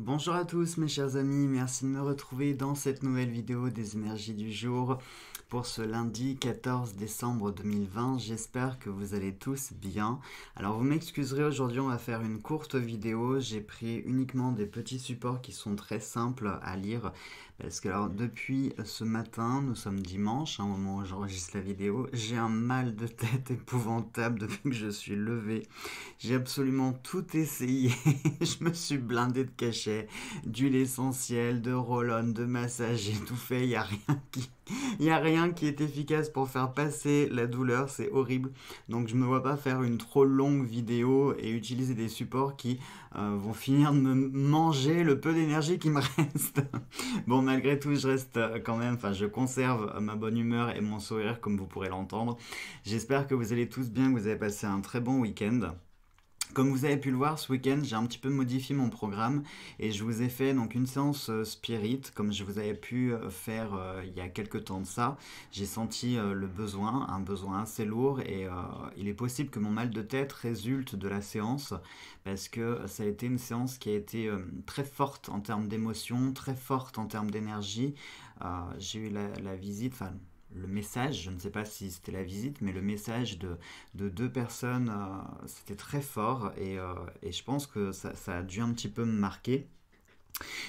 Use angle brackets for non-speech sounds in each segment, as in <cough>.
Bonjour à tous mes chers amis, merci de me retrouver dans cette nouvelle vidéo des énergies du jour pour ce lundi 14 décembre 2020. J'espère que vous allez tous bien. Alors vous m'excuserez, aujourd'hui on va faire une courte vidéo. J'ai pris uniquement des petits supports qui sont très simples à lire parce que alors depuis ce matin, nous sommes dimanche, à au moment où j'enregistre la vidéo, j'ai un mal de tête <laughs> épouvantable depuis que je suis levé. J'ai absolument tout essayé. <laughs> je me suis blindé de cachets, d'huile essentielle, de roll-on, de massage, j'ai tout fait. Il n'y a rien qui, il a rien qui est efficace pour faire passer la douleur. C'est horrible. Donc je me vois pas faire une trop longue vidéo et utiliser des supports qui euh, vont finir de me manger le peu d'énergie qui me <laughs> reste. bon, malgré tout, je reste euh, quand même, enfin, je conserve euh, ma bonne humeur et mon sourire, comme vous pourrez l'entendre. J'espère que vous allez tous bien, que vous avez passé un très bon week-end. Comme vous avez pu le voir ce week-end, j'ai un petit peu modifié mon programme et je vous ai fait donc une séance euh, spirit comme je vous avais pu euh, faire euh, il y a quelques temps de ça. J'ai senti le besoin, un besoin assez lourd et il est possible que mon mal de tête résulte de la séance parce que ça a été une séance qui a été très forte en termes d'émotion, très forte en termes d'énergie. j'ai eu la, visite, le message, je ne sais pas si c'était la visite, mais le message de, deux personnes, euh, c'était très fort et, euh, je pense que ça, a dû un petit peu me marquer.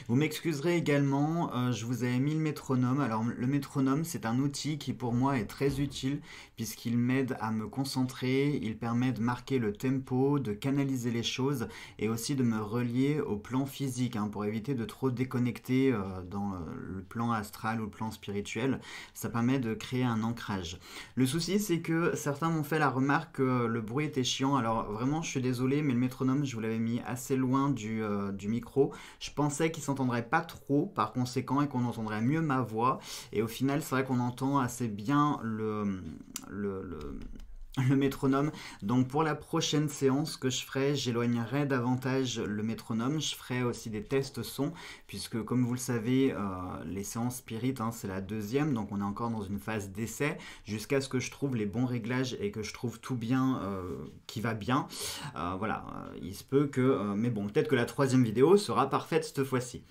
Vous m'excuserez également, euh, je vous avais mis le métronome. Alors le métronome, c'est un outil qui pour moi est très utile puisqu'il m'aide à me concentrer, il permet de marquer le tempo, de canaliser les choses et aussi de me relier au plan physique hein, pour éviter de trop déconnecter euh, dans euh, le plan astral ou le plan spirituel. Ça permet de créer un ancrage. Le souci, c'est que certains m'ont fait la remarque que le bruit était chiant. Alors vraiment, je suis désolé, mais le métronome, je vous l'avais mis assez loin du, du micro. Je pense qu'ils s'entendraient pas trop par conséquent et qu'on entendrait mieux ma voix. Et au final, c'est vrai qu'on entend assez bien le, le, le <laughs> le métronome. Donc pour la prochaine séance que je ferai, j'éloignerai davantage le métronome. Je ferai aussi des tests son, puisque comme vous le savez, euh, les séances spirit, hein, c'est la deuxième, donc on est encore dans une phase d'essai, jusqu'à ce que je trouve les bons réglages et que je trouve tout bien, euh, qui va bien. Euh, voilà, il se peut que... mais bon, peut-être que la troisième vidéo sera parfaite cette fois-ci.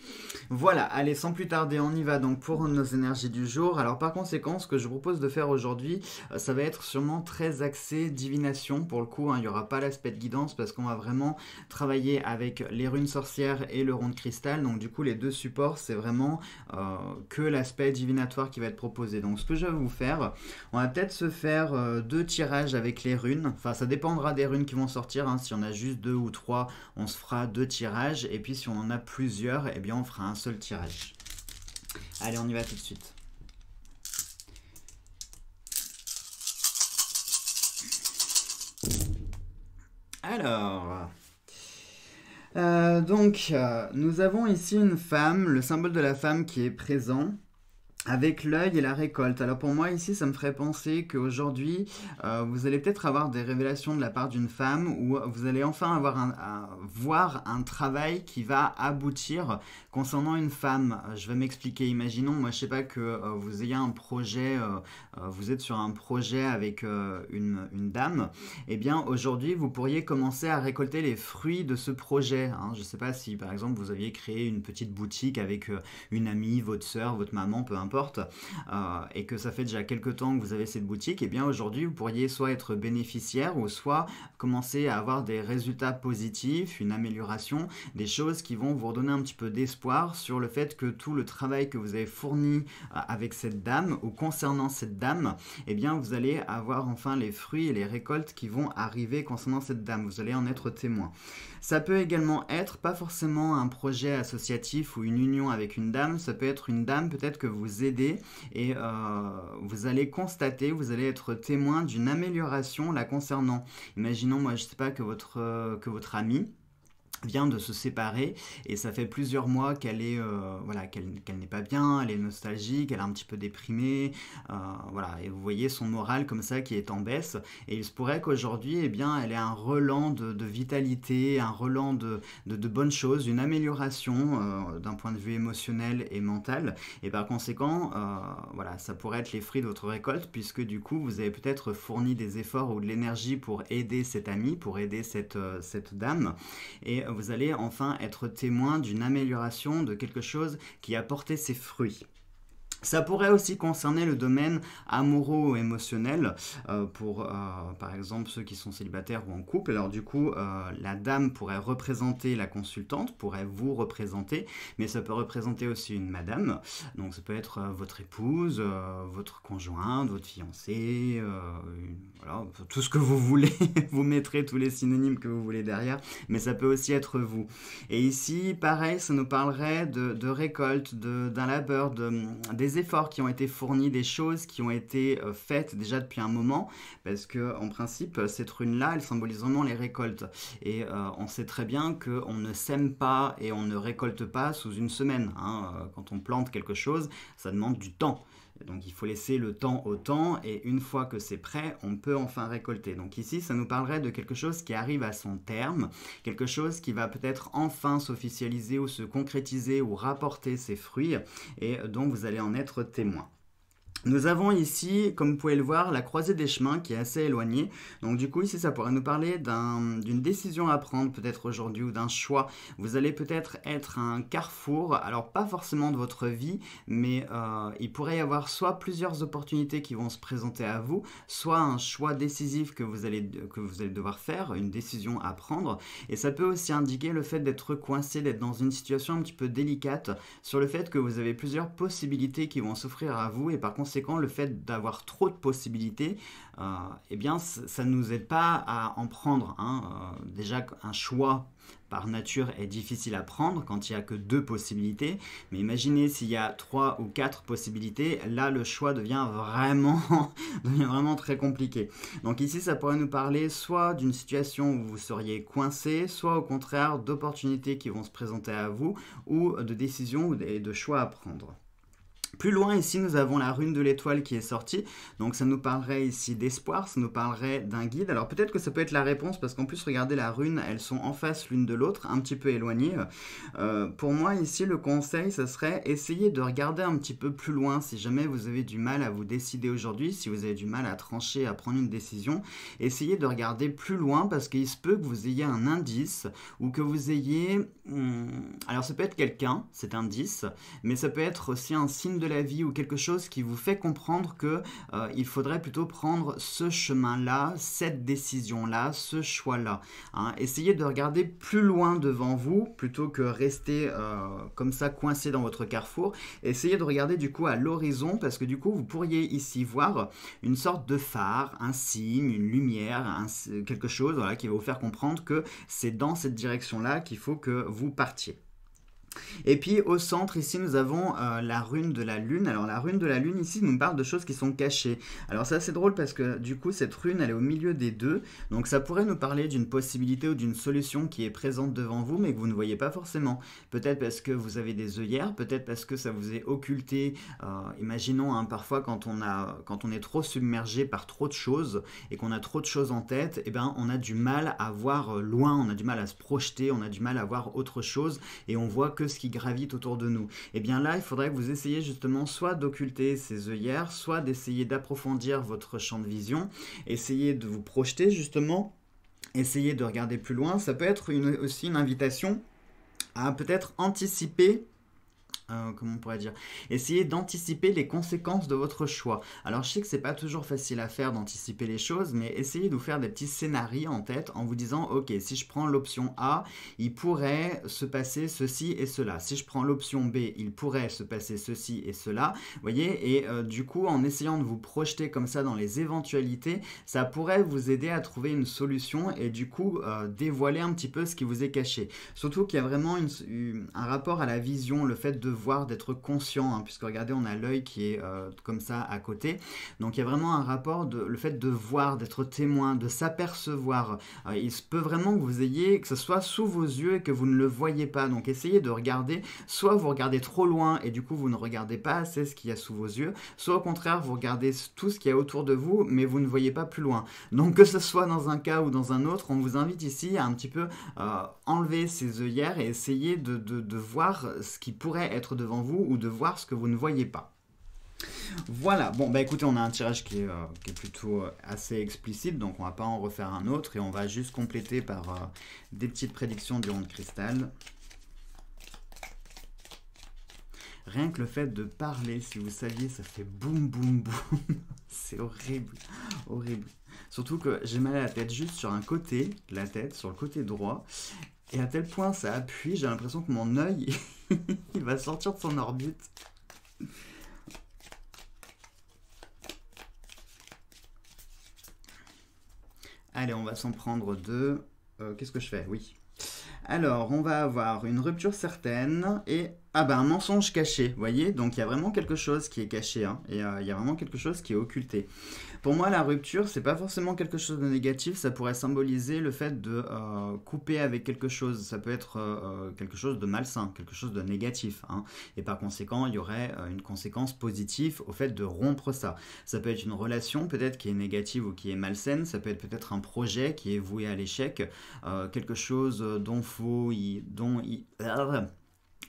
Voilà, allez, sans plus tarder, on y va donc pour nos énergies du jour. Alors par conséquent, ce que je vous propose de faire aujourd'hui, ça va être sûrement très c'est divination pour le coup, hein, il n'y aura pas l'aspect de guidance parce qu'on va vraiment travailler avec les runes sorcières et le rond de cristal. Donc du coup les deux supports c'est vraiment euh, que l'aspect divinatoire qui va être proposé. Donc ce que je vais vous faire, on va peut-être se faire euh, deux tirages avec les runes. Enfin ça dépendra des runes qui vont sortir. Hein. Si on a juste deux ou trois, on se fera deux tirages. Et puis si on en a plusieurs, et eh bien on fera un seul tirage. Allez on y va tout de suite. Alors, euh, donc, euh, nous avons ici une femme, le symbole de la femme qui est présent avec l'œil et la récolte. Alors pour moi ici, ça me ferait penser qu'aujourd'hui, euh, vous allez peut-être avoir des révélations de la part d'une femme ou vous allez enfin avoir voir un travail qui va aboutir concernant une femme. Je vais m'expliquer. Imaginons, moi je sais pas que euh, vous ayez un projet, euh, vous êtes sur un projet avec une, dame. Eh bien aujourd'hui, vous pourriez commencer à récolter les fruits de ce projet. Hein. Je sais pas si par exemple vous aviez créé une petite boutique avec une amie, votre soeur, votre maman, peu importe euh, et que ça fait déjà quelques temps que vous avez cette boutique, et eh bien aujourd'hui, vous pourriez soit être bénéficiaire ou soit commencer à avoir des résultats positifs, une amélioration, des choses qui vont vous redonner un petit peu d'espoir sur le fait que tout le travail que vous avez fourni euh, avec cette dame ou concernant cette dame, et eh bien vous allez avoir enfin les fruits et les récoltes qui vont arriver concernant cette dame. Vous allez en être témoin. Ça peut également être pas forcément un projet associatif ou une union avec une dame, ça peut être une dame peut-être que vous et euh, vous allez constater, vous allez être témoin d'une amélioration la concernant. Imaginons, moi, je ne sais pas, que votre, euh, que votre ami vient de se séparer et ça fait plusieurs mois qu'elle est euh, voilà qu'elle n'est pas bien, elle est nostalgique, elle est un petit peu déprimée, euh, voilà et vous voyez son moral comme ça qui est en baisse et il se pourrait qu'aujourd'hui eh bien elle ait un relan de, de vitalité, un relan de, de, de, bonnes choses, une amélioration euh, d'un point de vue émotionnel et mental et par conséquent voilà ça pourrait être les fruits de votre récolte puisque du coup vous avez peut-être fourni des efforts ou de l'énergie pour aider cette amie, pour aider cette cette dame et vous allez enfin être témoin d'une amélioration de quelque chose qui a porté ses fruits. Ça pourrait aussi concerner le domaine amoureux ou émotionnel euh, pour, euh, par exemple, ceux qui sont célibataires ou en couple. Alors du coup, euh, la dame pourrait représenter la consultante, pourrait vous représenter, mais ça peut représenter aussi une madame. Donc ça peut être votre épouse, votre conjointe, votre fiancée, tout ce que vous voulez. <laughs> vous mettrez tous les synonymes que vous voulez derrière, mais ça peut aussi être vous. Et ici, pareil, ça nous parlerait de, récolte, d'un labeur, de, des efforts qui ont été fournis, des choses qui ont été euh, faites déjà depuis un moment, parce que en principe, euh, cette rune-là, elle symbolise vraiment les récoltes. Et euh, on sait très bien qu'on ne sème pas et on ne récolte pas sous une semaine. Hein. Quand on plante quelque chose, ça demande du temps. Donc il faut laisser le temps au temps et une fois que c'est prêt, on peut enfin récolter. Donc ici, ça nous parlerait de quelque chose qui arrive à son terme, quelque chose qui va peut-être enfin s'officialiser ou se concrétiser ou rapporter ses fruits et dont vous allez en être témoin. Nous avons ici, comme vous pouvez le voir, la croisée des chemins qui est assez éloignée. Donc du coup, ici, ça pourrait nous parler d'une décision à prendre peut-être aujourd'hui ou d'un choix. Vous allez peut-être être un carrefour, alors pas forcément de votre vie, mais euh, il pourrait y avoir soit plusieurs opportunités qui vont se présenter à vous, soit un choix décisif que vous allez, que vous allez devoir faire, une décision à prendre. Et ça peut aussi indiquer le fait d'être coincé, d'être dans une situation un petit peu délicate sur le fait que vous avez plusieurs possibilités qui vont s'offrir à vous et par conséquent quand le fait d'avoir trop de possibilités, euh, eh bien, ça ne nous aide pas à en prendre. Hein. Euh, déjà, un choix par nature est difficile à prendre quand il n'y a que deux possibilités. Mais imaginez s'il y a trois ou quatre possibilités, là le choix devient vraiment, <laughs> devient vraiment très compliqué. Donc ici ça pourrait nous parler soit d'une situation où vous seriez coincé, soit au contraire d'opportunités qui vont se présenter à vous ou de décisions et de choix à prendre. Plus loin ici, nous avons la rune de l'étoile qui est sortie, donc ça nous parlerait ici d'espoir, ça nous parlerait d'un guide. Alors peut-être que ça peut être la réponse, parce qu'en plus, regardez la rune, elles sont en face l'une de l'autre, un petit peu éloignées. Euh, pour moi, ici, le conseil, ça serait essayer de regarder un petit peu plus loin, si jamais vous avez du mal à vous décider aujourd'hui, si vous avez du mal à trancher, à prendre une décision, essayez de regarder plus loin, parce qu'il se peut que vous ayez un indice, ou que vous ayez... Hmm, alors ça peut être quelqu'un, cet indice, mais ça peut être aussi un signe de de la vie ou quelque chose qui vous fait comprendre que euh, il faudrait plutôt prendre ce chemin-là, cette décision-là, ce choix-là. Hein. Essayez de regarder plus loin devant vous plutôt que rester euh, comme ça coincé dans votre carrefour. Essayez de regarder du coup à l'horizon parce que du coup vous pourriez ici voir une sorte de phare, un signe, une lumière, quelque chose qui va vous faire comprendre que c'est dans cette direction-là qu'il faut que vous partiez. Et puis au centre ici nous avons euh, la rune de la lune. Alors la rune de la lune ici nous parle de choses qui sont cachées. Alors c'est assez drôle parce que du coup cette rune elle est au milieu des deux. Donc ça pourrait nous parler d'une possibilité ou d'une solution qui est présente devant vous mais que vous ne voyez pas forcément. Peut-être parce que vous avez des œillères, peut-être parce que ça vous est occulté. Euh, imaginons hein, parfois quand on, a, quand on est trop submergé par trop de choses et qu'on a trop de choses en tête, et eh ben, on a du mal à voir euh, loin, on a du mal à se projeter, on a du mal à voir autre chose et on voit que ce qui gravite autour de nous. Et eh bien là, il faudrait que vous essayiez justement soit d'occulter ces œillères, soit d'essayer d'approfondir votre champ de vision, essayer de vous projeter justement, essayer de regarder plus loin. Ça peut être aussi une invitation à peut-être anticiper euh, comment on pourrait dire Essayez d'anticiper les conséquences de votre choix. Alors je sais que c'est pas toujours facile à faire d'anticiper les choses, mais essayez de vous faire des petits scénarios en tête en vous disant ok si je prends l'option A, il pourrait se passer ceci et cela. Si je prends l'option B, il pourrait se passer ceci et cela. Vous voyez et euh, du coup en essayant de vous projeter comme ça dans les éventualités, ça pourrait vous aider à trouver une solution et du coup euh, dévoiler un petit peu ce qui vous est caché. Surtout qu'il y a vraiment un rapport à la vision, le fait de voir, d'être conscient, hein, puisque regardez, on a l'œil qui est euh, comme ça à côté. Donc il y a vraiment un rapport de le fait de voir, d'être témoin, de s'apercevoir. Euh, il se peut vraiment que vous ayez, que ce soit sous vos yeux et que vous ne le voyez pas. Donc essayez de regarder, soit vous regardez trop loin et du coup vous ne regardez pas assez ce qu'il y a sous vos yeux, soit au contraire vous regardez tout ce qu'il y a autour de vous, mais vous ne voyez pas plus loin. Donc que ce soit dans un cas ou dans un autre, on vous invite ici à un petit peu euh, enlever ces œillères et essayer de voir ce qui pourrait être devant vous ou de voir ce que vous ne voyez pas. Voilà, bon bah écoutez, on a un tirage qui est, euh, est plutôt euh, assez explicite, donc on va pas en refaire un autre et on va juste compléter par euh, des petites prédictions du rond de cristal. Rien que le fait de parler, si vous saviez, ça fait boum boum boum. <laughs> C'est horrible, horrible. Surtout que j'ai mal à la tête juste sur un côté la tête, sur le côté droit. Et à tel point ça appuie, j'ai l'impression que mon œil, <laughs> il va sortir de son orbite. Allez, on va s'en prendre deux. Euh, qu'est-ce que je fais Oui. Alors, on va avoir une rupture certaine et ah bah un mensonge caché, voyez Donc il y a vraiment quelque chose qui est caché, hein, et euh, il y a vraiment quelque chose qui est occulté. Pour moi, la rupture, c'est pas forcément quelque chose de négatif, ça pourrait symboliser le fait de euh, couper avec quelque chose. Ça peut être euh, quelque chose de malsain, quelque chose de négatif, hein, et par conséquent, il y aurait une conséquence positive au fait de rompre ça. Ça peut être une relation peut-être qui est négative ou qui est malsaine, ça peut être peut-être un projet qui est voué à l'échec, quelque chose dont faut, dont il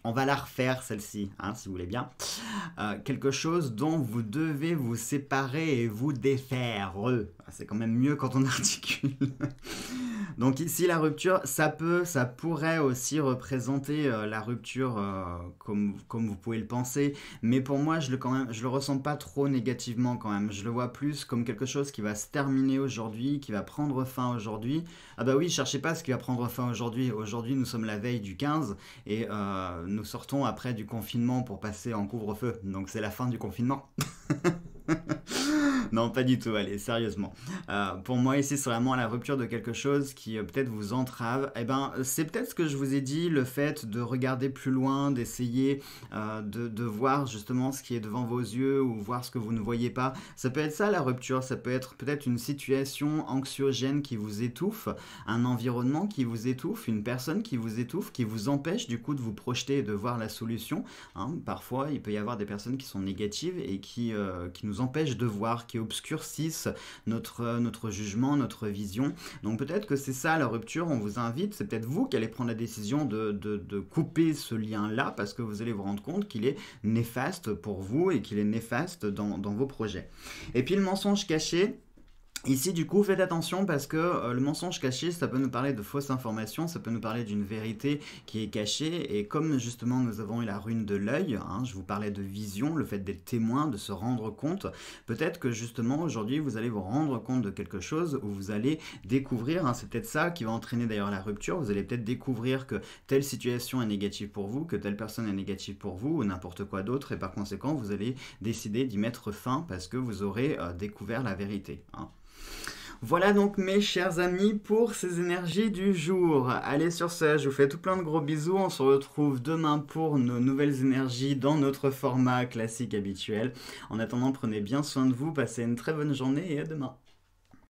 on va la refaire celle-ci, hein, si vous voulez bien. Euh, quelque chose dont vous devez vous séparer et vous défaire. Euh, c'est quand même mieux quand on <laughs> articule. Donc ici, la rupture, ça peut, ça pourrait aussi représenter euh, la rupture euh, comme, comme vous pouvez le penser, mais pour moi, je le, quand même, je le ressens pas trop négativement quand même. Je le vois plus comme quelque chose qui va se terminer aujourd'hui, qui va prendre fin aujourd'hui. Ah bah oui, cherchez pas ce qui va prendre fin aujourd'hui. Aujourd'hui, nous sommes la veille du 15 et euh, nous sortons après du confinement pour passer en couvre-feu. Donc c'est la fin du confinement. <laughs> non, pas du tout, allez, sérieusement. Euh, pour moi, ici, c'est vraiment la rupture de quelque chose qui euh, peut-être vous entrave. Eh ben, c'est peut-être ce que je vous ai dit, le fait de regarder plus loin, d'essayer euh, de, voir justement ce qui est devant vos yeux ou voir ce que vous ne voyez pas. Ça peut être ça, la rupture. Ça peut être peut-être une situation anxiogène qui vous étouffe, un environnement qui vous étouffe, une personne qui vous étouffe, qui vous empêche du coup de vous projeter et de voir la solution. Hein, parfois, il peut y avoir des personnes qui sont négatives et qui, qui nous empêchent de voir, qui obscurcissent notre, euh, notre jugement, notre vision. Donc peut-être que c'est ça la rupture, on vous invite, c'est peut-être vous qui allez prendre la décision de, couper ce lien-là parce que vous allez vous rendre compte qu'il est néfaste pour vous et qu'il est néfaste dans vos projets. Et puis le mensonge caché, Ici, du coup, faites attention parce que euh, le mensonge caché, ça peut nous parler de fausses informations, ça peut nous parler d'une vérité qui est cachée. Et comme justement nous avons eu la rune de l'œil, hein, je vous parlais de vision, le fait d'être témoin, de se rendre compte, peut-être que justement aujourd'hui vous allez vous rendre compte de quelque chose ou vous allez découvrir, hein, c'est peut-être ça qui va entraîner d'ailleurs la rupture, vous allez peut-être découvrir que telle situation est négative pour vous, que telle personne est négative pour vous ou n'importe quoi d'autre. Et par conséquent, vous allez décider d'y mettre fin parce que vous aurez euh, découvert la vérité. Hein. Voilà donc mes chers amis pour ces énergies du jour. Allez sur ce, je vous fais tout plein de gros bisous. On se retrouve demain pour nos nouvelles énergies dans notre format classique habituel. En attendant, prenez bien soin de vous, passez une très bonne journée et à demain.